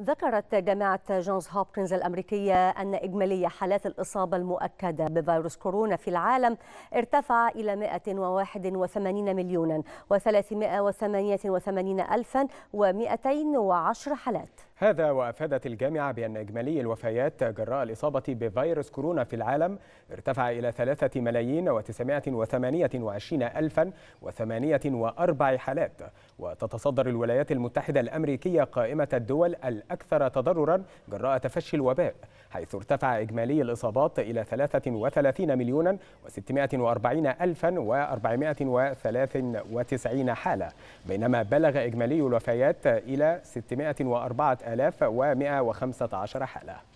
ذكرت جامعة جونز هوبكنز الأمريكية أن إجمالي حالات الإصابة المؤكدة بفيروس كورونا في العالم ارتفع إلى 181 مليونا و388 ألفا و210 حالات هذا وأفادت الجامعة بأن إجمالي الوفيات جراء الإصابة بفيروس كورونا في العالم ارتفع إلى ثلاثة ملايين وثمانية وعشرين الفا وثمانية وأربع حالات وتتصدر الولايات المتحدة الأمريكية قائمة الدول الأكثر تضررا جراء تفشي الوباء حيث ارتفع إجمالي الإصابات إلى 33 مليون و640 ألفا و493 حالة بينما بلغ إجمالي الوفيات إلى 604 ألاف و115 حالة